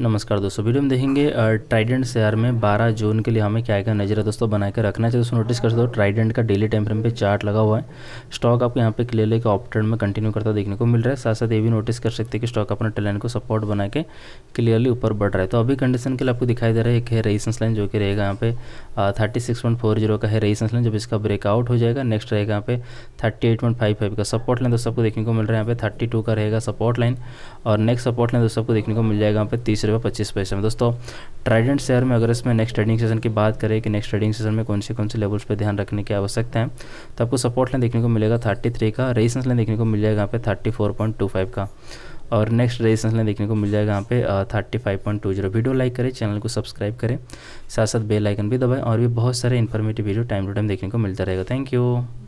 नमस्कार दोस्तों वीडियो में देखेंगे ट्राइडेंट शेयर में 12 जून के लिए हमें क्या क्या नजर दोस्तों बनाकर रखना चाहिए दोस्तों नोटिस कर सकते हो ट्राइडेंट का डेली टाइम फ्रेम पे चार्ट लगा हुआ है स्टॉक आपको यहाँ पे क्लियर लेकर ऑप ट्रेंड में कंटिन्यू करता देखने को मिल रहा है साथ साथ ये भी नोटिस कर सकते हैं कि स्टॉक अपना टेलेंट को सपोर्ट बना के क्लियरली ऊपर बढ़ रहा है तो अभी कंडीशन के लिए आपको दिखाई दे रहा है एक है रेजिस्टेंस लाइन जो कि रहेगा यहाँ पे थर्टी का है रेजिस्टेंस लाइन जब इसका ब्रेकआउट हो जाएगा नेक्स्ट रहेगा यहाँ पे थर्टी का सपोर्ट लाइन दोस्तों आपको देखने को मिल रहा है यहाँ पे थर्टी का रहेगा सपोर्ट लाइन और नेक्स्ट सपोर्ट लाइन दोस्तों आपको देखने को मिल जाएगा यहाँ पे तीस बीस रुपये पच्चीस पैसे में दोस्तों ट्राइडेंट शेयर में अगर इसमें नेक्स्ट ट्रेडिंग सेशन की बात करें कि नेक्स्ट ट्रेडिंग सेशन में कौन से कौन से लेवल्स पर ध्यान रखने की आवश्यकता है तो आपको सपोर्ट लाइन देखने को मिलेगा थर्टी थ्री का रेजिस्टेंस लाइन देखने को मिल जाएगा यहाँ पे thirty four point two five का और नेक्स्ट रेजिस्टेंस लाइन देखने को मिल जाएगा यहाँ पे thirty five point two zero video like करें चैनल को सब्सक्राइब करें साथ साथ बेल आइकन भी दबाएं और भी बहुत सारे informative video time to time देखने को मिलता रहेगा थैंक यू